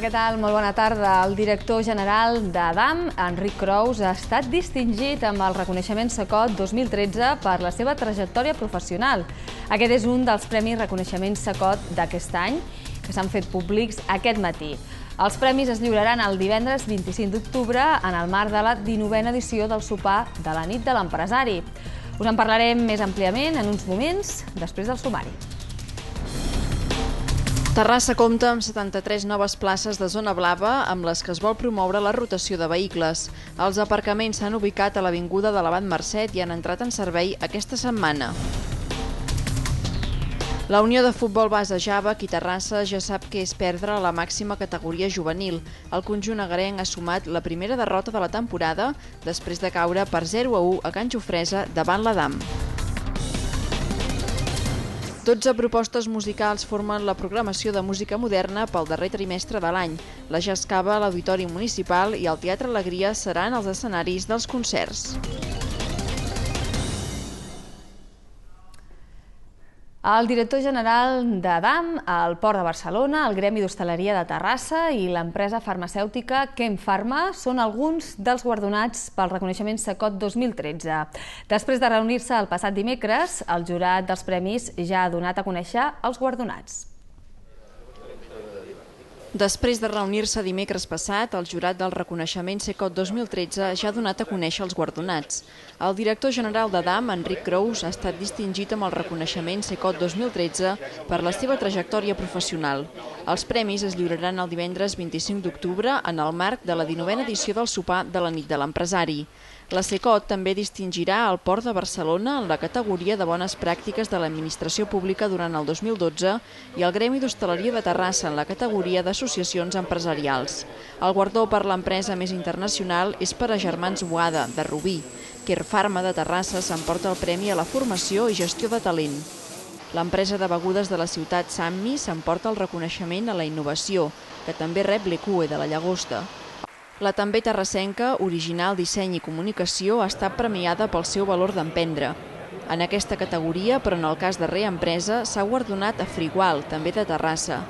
què tal? Molt bona tarda. El director general d'Adam, Enric Crous, ha estat distingit amb el reconeixement Sacot 2013 per la seva trajectòria professional. Aquest és un dels Premis reconeixement Sacot d'aquest any, que s'han fet públics aquest matí. Els premis es lliuraran el divendres 25 d'octubre en el marc de la 19a edició del sopar de la nit de l'empresari. Us en parlarem més àmpliament en uns moments després del sumari. Terrassa compta amb 73 noves places de zona blava amb les que es vol promoure la rotació de vehicles. Els aparcaments s'han ubicat a l'Avinguda de l'Abat Mercet i han entrat en servei aquesta setmana. La Unió de Futbol Basa Java, qui Terrassa, ja sap que és perdre la màxima categoria juvenil. El conjunt agarenc ha sumat la primera derrota de la temporada després de caure per 0 a 1 a Can Jofresa davant la Damm. 12 propostes musicals formen la programació de música moderna pel darrer trimestre de l'any. La Jascava, l'Auditori Municipal i el Teatre Alegria seran els escenaris dels concerts. El director general d'ADAM, el Port de Barcelona, el Gremi d'Hostaleria de Terrassa i l'empresa farmacèutica Chemfarma són alguns dels guardonats pel reconeixement SACOT 2013. Després de reunir-se el passat dimecres, el jurat dels premis ja ha donat a conèixer els guardonats. Després de reunir-se dimecres passat, el jurat del reconeixement Secot 2013 ja ha donat a conèixer els guardonats. El director general de DAM, Enric Crous, ha estat distingit amb el reconeixement Secot 2013 per la seva trajectòria professional. Els premis es lliuraran el divendres 25 d'octubre en el marc de la 19a edició del sopar de la nit de l'empresari. La CECOT també distingirà el Port de Barcelona en la categoria de bones pràctiques de l'administració pública durant el 2012 i el Gremi d'Hostaleria de Terrassa en la categoria d'associacions empresarials. El guardó per l'empresa més internacional és per a Germans Boada, de Rubí. Quer Pharma de Terrassa s'emporta el premi a la formació i gestió de talent. L'empresa de begudes de la ciutat Sammi s'emporta el reconeixement a la innovació, que també rep l'ECUE de la Llagosta. La també terrassenca, original disseny i comunicació, ha estat premiada pel seu valor d'emprendre. En aquesta categoria, però en el cas de reempresa, s'ha guardonat a Frigual, també de Terrassa.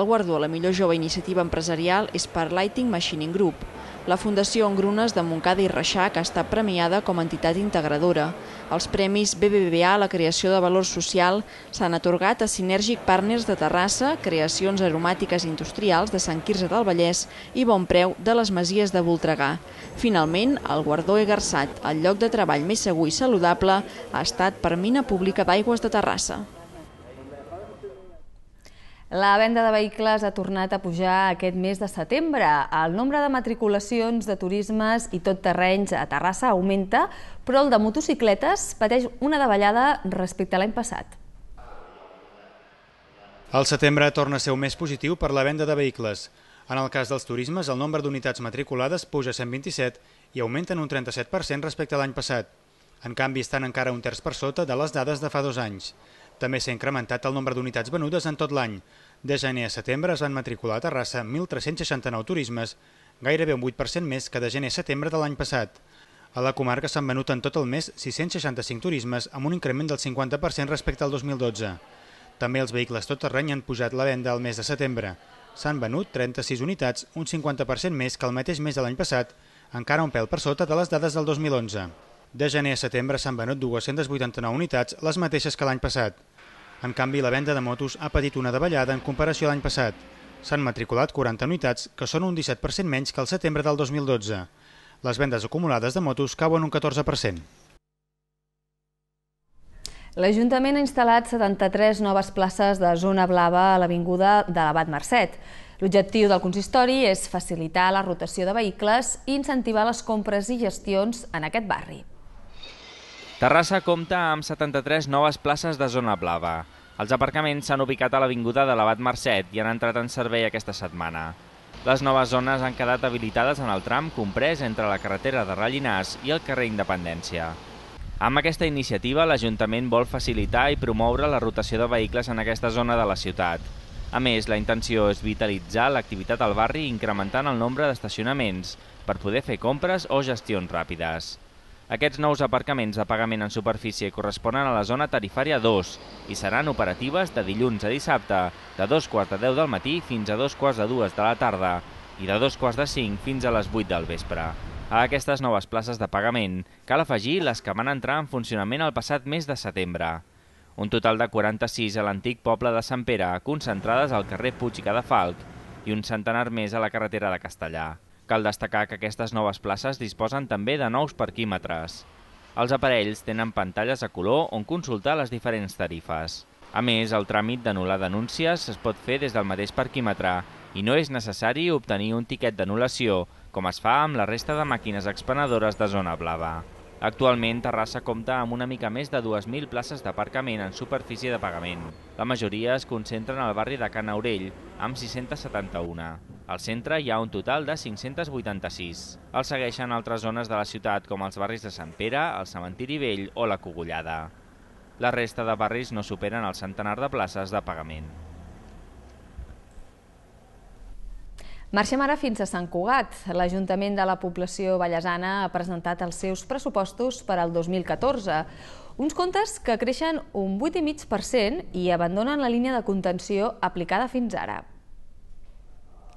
El guardó a la millor jove iniciativa empresarial és per Lighting Machining Group, la Fundació Engrunes de Montcada i Reixac ha estat premiada com a entitat integradora. Els premis BBVA a la creació de valor social s'han atorgat a Sinèrgic Partners de Terrassa, Creacions Aromàtiques Industrials de Sant Quirze del Vallès i Bon Preu de les Masies de Voltregà. Finalment, el guardó garçat, el lloc de treball més segur i saludable, ha estat per Mina Pública d'Aigües de Terrassa. La venda de vehicles ha tornat a pujar aquest mes de setembre. El nombre de matriculacions de turismes i tot terrenys a Terrassa augmenta, però el de motocicletes pateix una davallada respecte a l'any passat. El setembre torna a ser un mes positiu per la venda de vehicles. En el cas dels turismes, el nombre d'unitats matriculades puja a 127 i augmenta en un 37% respecte a l'any passat. En canvi, estan encara un terç per sota de les dades de fa dos anys. També s'ha incrementat el nombre d'unitats venudes en tot l'any, de gener a setembre es van matricular a Terrassa 1.369 turismes, gairebé un 8% més que de gener a setembre de l'any passat. A la comarca s'han venut en tot el mes 665 turismes, amb un increment del 50% respecte al 2012. També els vehicles tot terreny han pujat la venda al mes de setembre. S'han venut 36 unitats, un 50% més que el mateix mes de l'any passat, encara un pèl per sota de les dades del 2011. De gener a setembre s'han venut 289 unitats, les mateixes que l'any passat. En canvi, la venda de motos ha patit una davallada en comparació a l'any passat. S'han matriculat 40 unitats, que són un 17% menys que el setembre del 2012. Les vendes acumulades de motos cauen un 14%. L'Ajuntament ha instal·lat 73 noves places de zona blava a l'Avinguda de l'Abat Mercet. L'objectiu del consistori és facilitar la rotació de vehicles i incentivar les compres i gestions en aquest barri. Terrassa compta amb 73 noves places de zona blava. Els aparcaments s'han ubicat a l'Avinguda de l'Abat Mercet i han entrat en servei aquesta setmana. Les noves zones han quedat habilitades en el tram comprès entre la carretera de Rallinàs i el carrer Independència. Amb aquesta iniciativa, l'Ajuntament vol facilitar i promoure la rotació de vehicles en aquesta zona de la ciutat. A més, la intenció és vitalitzar l'activitat al barri incrementant el nombre d'estacionaments per poder fer compres o gestions ràpides. Aquests nous aparcaments de pagament en superfície corresponen a la zona tarifària 2 i seran operatives de dilluns a dissabte, de dos quarts de 10 del matí fins a dos quarts de 2 de la tarda i de dos quarts de 5 fins a les 8 del vespre. A aquestes noves places de pagament cal afegir les que van entrar en funcionament el passat mes de setembre. Un total de 46 a l'antic poble de Sant Pere, concentrades al carrer Puig i Cadafalc, i un centenar més a la carretera de Castellà. Cal destacar que aquestes noves places disposen també de nous parquímetres. Els aparells tenen pantalles a color on consultar les diferents tarifes. A més, el tràmit d'anul·lar denúncies es pot fer des del mateix parquímetre i no és necessari obtenir un tiquet d'anul·lació, com es fa amb la resta de màquines expenedores de zona blava. Actualment, Terrassa compta amb una mica més de 2.000 places d'aparcament en superfície de pagament. La majoria es concentren al barri de Can Aurell, amb 671. Al centre hi ha un total de 586. Els segueixen altres zones de la ciutat, com els barris de Sant Pere, el Cementiri Vell o la Cogullada. La resta de barris no superen el centenar de places de pagament. Marxem ara fins a Sant Cugat. L'Ajuntament de la Població Vallesana ha presentat els seus pressupostos per al 2014. Uns comptes que creixen un 8,5% i abandonen la línia de contenció aplicada fins ara.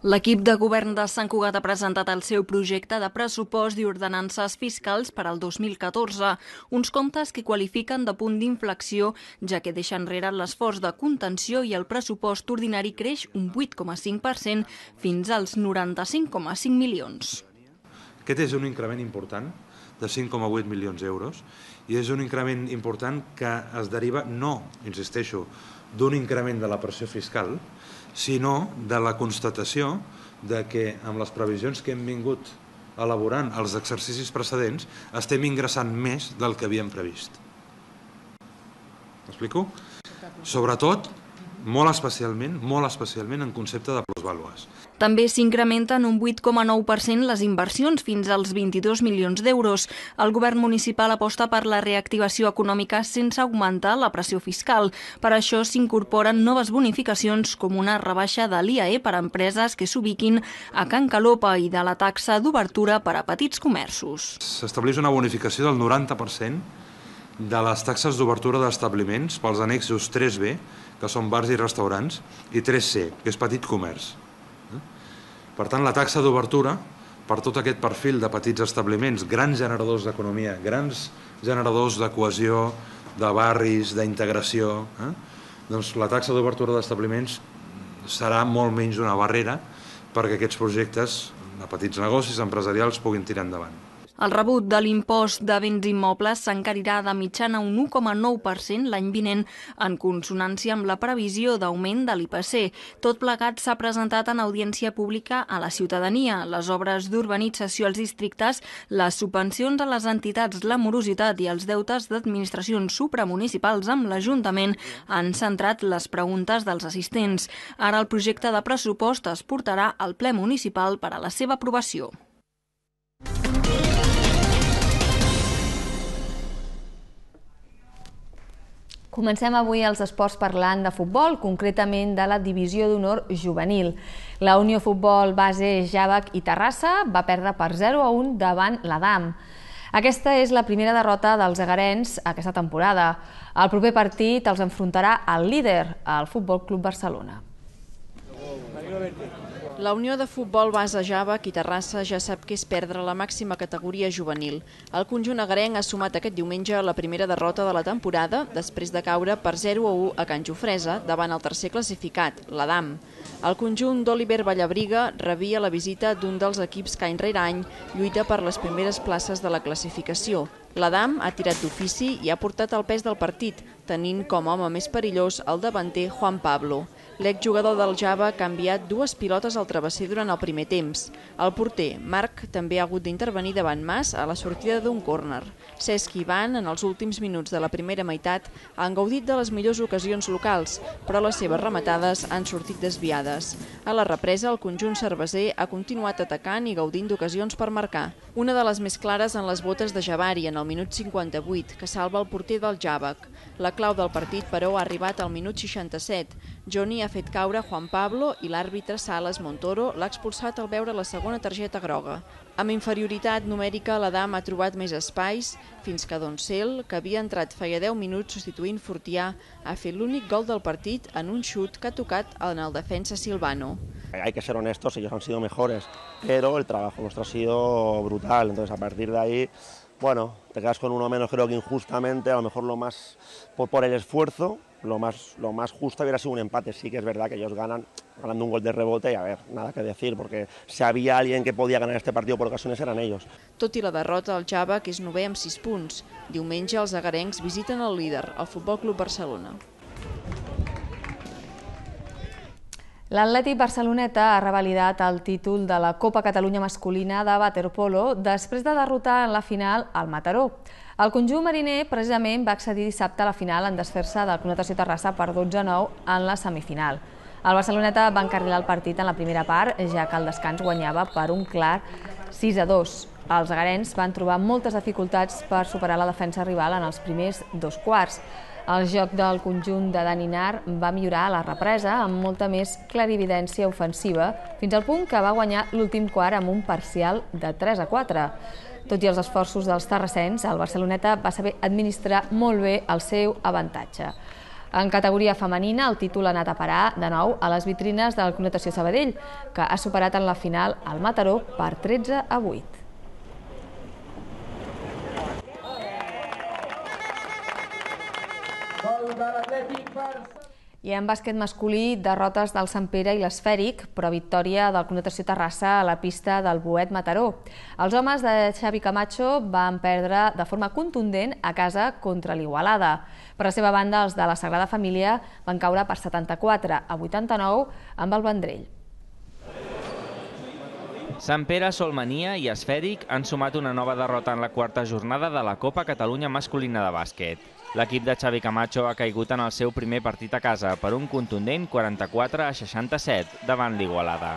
L'equip de govern de Sant Cugat ha presentat el seu projecte de pressupost i ordenances fiscals per al 2014, uns comptes que qualifiquen de punt d'inflexió, ja que deixa enrere l'esforç de contenció i el pressupost ordinari creix un 8,5% fins als 95,5 milions. Aquest és un increment important de 5,8 milions d'euros i és un increment important que es deriva no, insisteixo, d'un increment de la pressió fiscal, sinó de la constatació de que amb les previsions que hem vingut elaborant els exercicis precedents estem ingressant més del que havíem previst. M'explico? Sobretot, molt especialment, molt especialment en concepte de plusvàlues. També s'incrementen un 8,9% les inversions, fins als 22 milions d'euros. El govern municipal aposta per la reactivació econòmica sense augmentar la pressió fiscal. Per això s'incorporen noves bonificacions com una rebaixa de l'IAE per a empreses que s'ubiquin a Can Calopa i de la taxa d'obertura per a petits comerços. S'estableix una bonificació del 90% de les taxes d'obertura d'establiments pels anexos 3B que són bars i restaurants, i 3C, que és petit comerç. Eh? Per tant, la taxa d'obertura per tot aquest perfil de petits establiments, grans generadors d'economia, grans generadors de cohesió, de barris, d'integració, eh? doncs la taxa d'obertura d'establiments serà molt menys una barrera perquè aquests projectes de petits negocis empresarials puguin tirar endavant. El rebut de l'impost de béns immobles s'encarirà de mitjana un 1,9% l'any vinent, en consonància amb la previsió d'augment de l'IPC. Tot plegat s'ha presentat en audiència pública a la ciutadania, les obres d'urbanització als districtes, les subvencions a les entitats, la morositat i els deutes d'administracions supramunicipals amb l'Ajuntament han centrat les preguntes dels assistents. Ara el projecte de pressupost es portarà al ple municipal per a la seva aprovació. Comencem avui els esports parlant de futbol, concretament de la divisió d'honor juvenil. La Unió Futbol Base Javac i Terrassa va perdre per 0 a 1 davant l'Adam. Aquesta és la primera derrota dels agarens aquesta temporada. El proper partit els enfrontarà el líder, el Futbol Club Barcelona. La Unió de Futbol Basa Java, qui Terrassa, ja sap que és perdre la màxima categoria juvenil. El conjunt agarenc ha sumat aquest diumenge la primera derrota de la temporada després de caure per 0 a 1 a Can Jofresa davant el tercer classificat, l'Adam. El conjunt d'Oliver Vallabriga rebia la visita d'un dels equips que any rere any lluita per les primeres places de la classificació. L'Adam ha tirat d'ofici i ha portat el pes del partit, tenint com a home més perillós el davanter Juan Pablo. L'exjugador del Java ha canviat dues pilotes al travesser durant el primer temps. El porter, Marc, també ha hagut d'intervenir davant Mas a la sortida d'un córner. Cesc i Van, en els últims minuts de la primera meitat, han gaudit de les millors ocasions locals, però les seves rematades han sortit desviades. A la represa, el conjunt cerveser ha continuat atacant i gaudint d'ocasions per marcar. Una de les més clares en les botes de Javari, en el minut 58, que salva el porter del Javac. La clau del partit, però, ha arribat al minut 67, Johnny ha fet caure Juan Pablo i l'àrbitre Salas Montoro l'ha expulsat al veure la segona targeta groga. Amb inferioritat numèrica, la dama ha trobat més espais fins que Doncel, que havia entrat feia 10 minuts substituint Fortià, ha fet l'únic gol del partit en un xut que ha tocat en el defensa Silvano. Hay que ser honestos, ellos han sido mejores, pero el trabajo nuestro ha sido brutal, entonces a partir de ahí bueno, te quedas con uno menos, creo que injustamente, a lo mejor lo más por, por el esfuerzo, lo más, lo más justo hubiera sido un empate. Sí que es verdad que ellos ganan ganando un gol de rebote y a ver, nada que decir, porque si había alguien que podía ganar este partido por ocasiones eran ellos. Tot i la derrota, el Xava, que és nové amb 6 punts, diumenge els agarencs visiten el líder, el Futbol Club Barcelona. L'Atlètic Barceloneta ha revalidat el títol de la Copa Catalunya masculina de waterpolo després de derrotar en la final al Mataró. El conjunt mariner precisament va accedir dissabte a la final en desfer-se del Club Natació Terrassa per 12-9 en la semifinal. El Barceloneta va encarrilar el partit en la primera part, ja que el descans guanyava per un clar 6-2. Els agarens van trobar moltes dificultats per superar la defensa rival en els primers dos quarts. El joc del conjunt de Dani Nart va millorar la represa amb molta més clarividència ofensiva, fins al punt que va guanyar l'últim quart amb un parcial de 3 a 4. Tot i els esforços dels terrassens, el Barceloneta va saber administrar molt bé el seu avantatge. En categoria femenina, el títol ha anat a parar de nou a les vitrines del Connotació Sabadell, que ha superat en la final el Mataró per 13 a 8. I en bàsquet masculí, derrotes del Sant Pere i l'Esfèric, però victòria del Connotació Terrassa a la pista del Boet Mataró. Els homes de Xavi Camacho van perdre de forma contundent a casa contra l'Igualada. Per la seva banda, els de la Sagrada Família van caure per 74 a 89 amb el Vendrell. Sant Pere, Solmania i Esfèric han sumat una nova derrota en la quarta jornada de la Copa Catalunya Masculina de Bàsquet. L'equip de Xavi Camacho ha caigut en el seu primer partit a casa per un contundent 44 a 67 davant l'Igualada.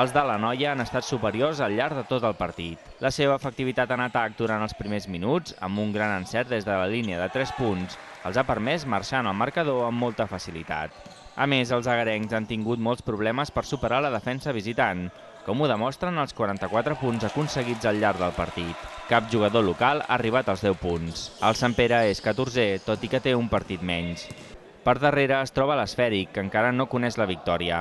Els de la noia han estat superiors al llarg de tot el partit. La seva efectivitat en atac durant els primers minuts, amb un gran encert des de la línia de 3 punts, els ha permès marxar en el marcador amb molta facilitat. A més, els agarencs han tingut molts problemes per superar la defensa visitant, com ho demostren els 44 punts aconseguits al llarg del partit. Cap jugador local ha arribat als 10 punts. El Sant Pere és 14è, tot i que té un partit menys. Per darrere es troba l'esfèric, que encara no coneix la victòria.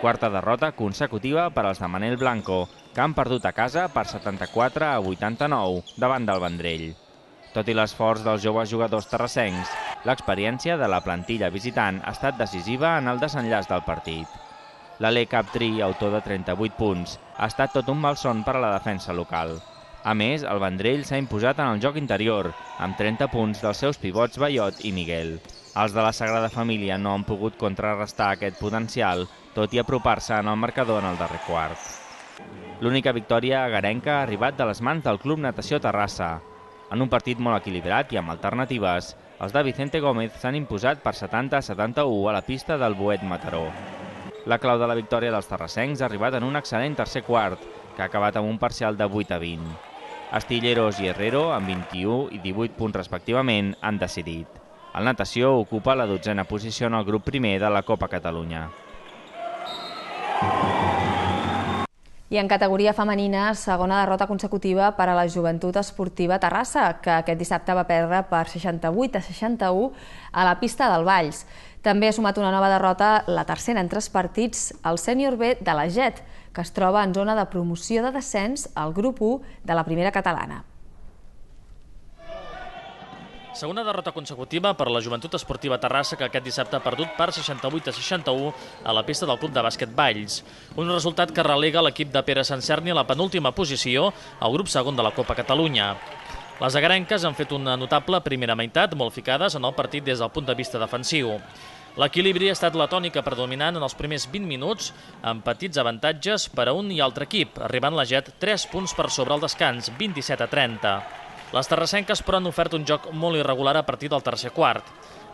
Quarta derrota consecutiva per als de Manel Blanco, que han perdut a casa per 74 a 89 davant del Vendrell. Tot i l'esforç dels joves jugadors terrassencs, l'experiència de la plantilla visitant ha estat decisiva en el desenllaç del partit l'Ale Captri, autor de 38 punts, ha estat tot un malson per a la defensa local. A més, el Vendrell s'ha imposat en el joc interior, amb 30 punts dels seus pivots Bayot i Miguel. Els de la Sagrada Família no han pogut contrarrestar aquest potencial, tot i apropar-se en el marcador en el darrer quart. L'única victòria agarenca ha arribat de les mans del Club Natació Terrassa. En un partit molt equilibrat i amb alternatives, els de Vicente Gómez s'han imposat per 70-71 a la pista del Boet Mataró. La clau de la victòria dels terrassencs ha arribat en un excel·lent tercer quart, que ha acabat amb un parcial de 8 a 20. Estilleros i Herrero, amb 21 i 18 punts respectivament, han decidit. El natació ocupa la dotzena posició en el grup primer de la Copa Catalunya. I en categoria femenina, segona derrota consecutiva per a la joventut esportiva Terrassa, que aquest dissabte va perdre per 68 a 61 a la pista del Valls. També ha sumat una nova derrota, la tercera en tres partits, al sènior B de la JET, que es troba en zona de promoció de descens al grup 1 de la primera catalana. Segona derrota consecutiva per la Joventut Esportiva Terrassa que aquest dissabte ha perdut per 68 a 61 a la pista del club de bàsquet Valls. Un resultat que relega l'equip de Pere Sancerni a la penúltima posició al grup segon de la Copa Catalunya. Les agarenques han fet una notable primera meitat, molt ficades en el partit des del punt de vista defensiu. L'equilibri ha estat la tònica predominant en els primers 20 minuts, amb petits avantatges per a un i altre equip, arribant la JET 3 punts per sobre el descans, 27 a 30. Les terrassenques, però, han ofert un joc molt irregular a partir del tercer quart.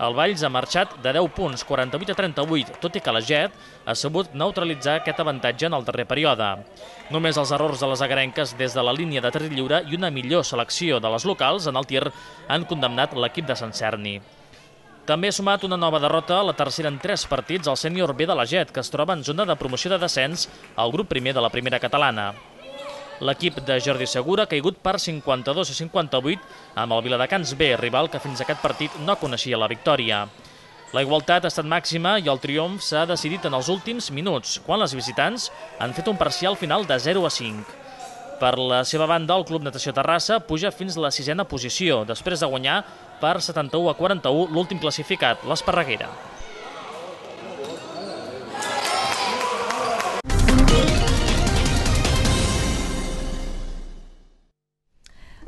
El Valls ha marxat de 10 punts, 48 a 38, tot i que la Jet ha sabut neutralitzar aquest avantatge en el darrer període. Només els errors de les agarenques des de la línia de tret lliure i una millor selecció de les locals en el tir han condemnat l'equip de Sant Cerni. També ha sumat una nova derrota, a la tercera en tres partits, al sènior B de la Jet, que es troba en zona de promoció de descens al grup primer de la primera catalana l'equip de Jordi Segura ha caigut per 52 a 58 amb el Viladecans B, rival que fins a aquest partit no coneixia la victòria. La igualtat ha estat màxima i el triomf s'ha decidit en els últims minuts, quan les visitants han fet un parcial final de 0 a 5. Per la seva banda, el Club Natació Terrassa puja fins a la sisena posició, després de guanyar per 71 a 41 l'últim classificat, l'Esparreguera.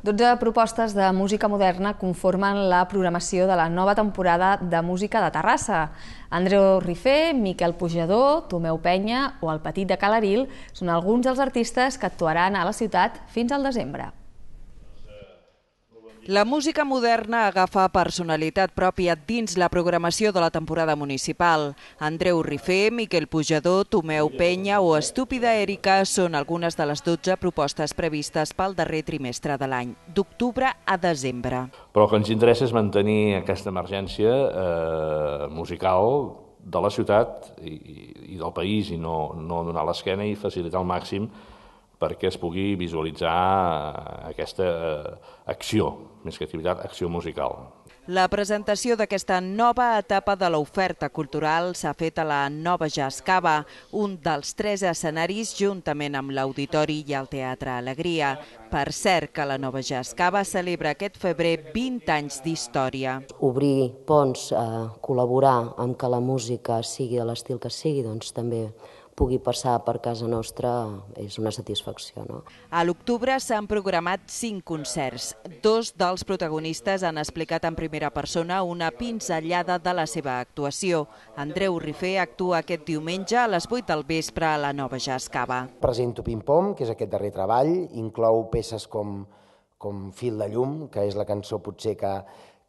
12 propostes de música moderna conformen la programació de la nova temporada de Música de Terrassa. Andreu Rifé, Miquel Pujador, Tomeu Penya o el Petit de Calaril són alguns dels artistes que actuaran a la ciutat fins al desembre. La música moderna agafa personalitat pròpia dins la programació de la temporada municipal. Andreu Rifé, Miquel Pujador, Tomeu Penya o Estúpida Èrica són algunes de les 12 propostes previstes pel darrer trimestre de l'any, d'octubre a desembre. Però el que ens interessa és mantenir aquesta emergència eh, musical de la ciutat i, i del país i no, no donar l'esquena i facilitar al màxim perquè es pugui visualitzar eh, aquesta eh, acció, més que activitat, acció musical. La presentació d'aquesta nova etapa de l'oferta cultural s'ha fet a la Nova Jazz Cava, un dels tres escenaris juntament amb l'Auditori i el Teatre Alegria. Per cert, que la Nova Jazz Cava celebra aquest febrer 20 anys d'història. Obrir ponts, eh, col·laborar amb que la música sigui de l'estil que sigui, doncs també pugui passar per casa nostra és una satisfacció. No? A l'octubre s'han programat cinc concerts. Dos dels protagonistes han explicat en primera persona una pinzellada de la seva actuació. Andreu Rifé actua aquest diumenge a les 8 del vespre a la Nova Jascava. Presento Pim Pom, que és aquest darrer treball, inclou peces com, com Fil de llum, que és la cançó potser que,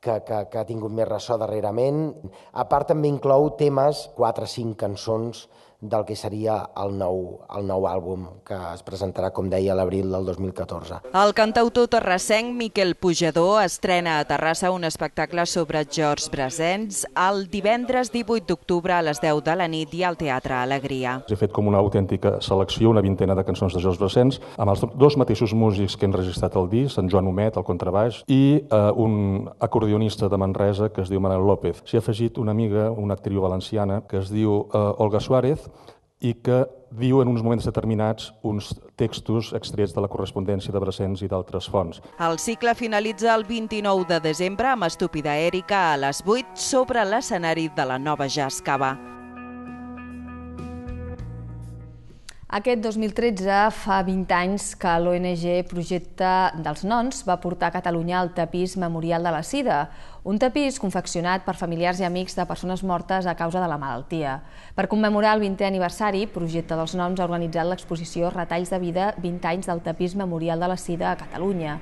que, que, que ha tingut més ressò darrerament. A part també inclou temes, quatre o cinc cançons del que seria el nou, el nou àlbum que es presentarà, com deia, a l'abril del 2014. El cantautor terrassenc Miquel Pujador estrena a Terrassa un espectacle sobre George Brasens el divendres 18 d'octubre a les 10 de la nit i al Teatre Alegria. He fet com una autèntica selecció, una vintena de cançons de George Brasens, amb els dos mateixos músics que han registrat el disc, en Joan Homet, al contrabaix, i eh, un acordionista de Manresa que es diu Manuel López. S'hi ha afegit una amiga, una actriu valenciana, que es diu eh, Olga Suárez, i que diu en uns moments determinats uns textos extrets de la correspondència de Brassens i d'altres fonts. El cicle finalitza el 29 de desembre amb Estúpida Èrica a les 8 sobre l'escenari de la nova Jazz Cava. Aquest 2013 fa 20 anys que l'ONG Projecte dels Nons va portar a Catalunya al tapís memorial de la Sida, un tapís confeccionat per familiars i amics de persones mortes a causa de la malaltia. Per commemorar el 20è aniversari, Projecte dels Noms ha organitzat l'exposició Retalls de vida 20 anys del tapís memorial de la sida a Catalunya.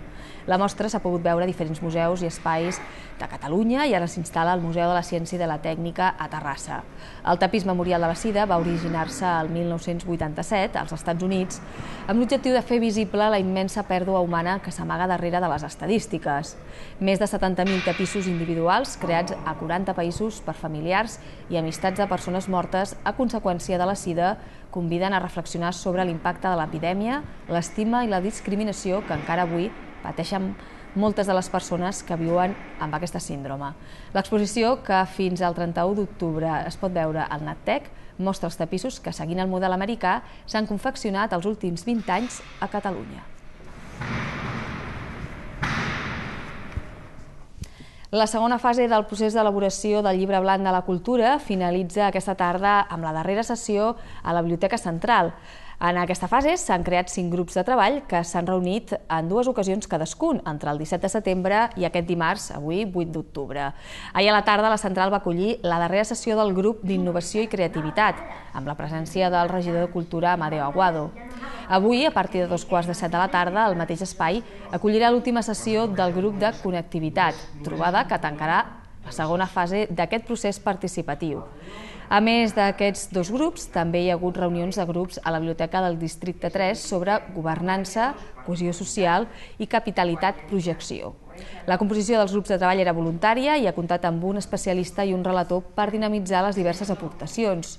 La mostra s'ha pogut veure a diferents museus i espais de Catalunya i ara s'instal·la al Museu de la Ciència i de la Tècnica a Terrassa. El tapís memorial de la sida va originar-se al 1987 als Estats Units amb l'objectiu de fer visible la immensa pèrdua humana que s'amaga darrere de les estadístiques. Més de 70.000 tapissos individuals creats a 40 països per familiars i amistats de persones mortes a conseqüència de la sida conviden a reflexionar sobre l'impacte de l'epidèmia, l'estima i la discriminació que encara avui pateixen moltes de les persones que viuen amb aquesta síndrome. L'exposició, que fins al 31 d'octubre es pot veure al NatTec, mostra els tapissos que, seguint el model americà, s'han confeccionat els últims 20 anys a Catalunya. La segona fase del procés d'elaboració del llibre blanc de la cultura finalitza aquesta tarda amb la darrera sessió a la Biblioteca Central. En aquesta fase s'han creat cinc grups de treball que s'han reunit en dues ocasions cadascun, entre el 17 de setembre i aquest dimarts, avui 8 d'octubre. Ahir a la tarda la central va acollir la darrera sessió del grup d'Innovació i Creativitat, amb la presència del regidor de Cultura Amadeo Aguado. Avui, a partir de dos quarts de set de la tarda, el mateix espai acollirà l'última sessió del grup de Connectivitat, trobada que tancarà la segona fase d'aquest procés participatiu. A més d'aquests dos grups, també hi ha hagut reunions de grups a la Biblioteca del Districte 3 sobre governança, cohesió social i capitalitat-projecció. La composició dels grups de treball era voluntària i ha comptat amb un especialista i un relator per dinamitzar les diverses aportacions.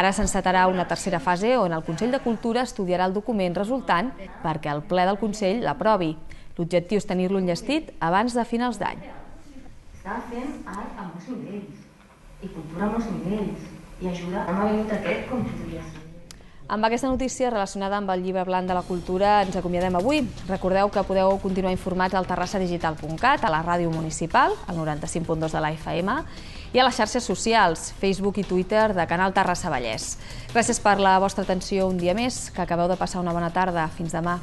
Ara s'encetarà una tercera fase on el Consell de Cultura estudiarà el document resultant perquè el ple del Consell l'aprovi. L'objectiu és tenir-lo enllestit abans de finals d'any. Està fent art amb els ulls i cultura a molts nivells i ajuda a vingut aquest com podria ser. Amb aquesta notícia relacionada amb el llibre blanc de la cultura ens acomiadem avui. Recordeu que podeu continuar informats al terrassadigital.cat, a la ràdio municipal, al 95.2 de la FM, i a les xarxes socials, Facebook i Twitter de Canal Terrassa Vallès. Gràcies per la vostra atenció un dia més, que acabeu de passar una bona tarda. Fins demà.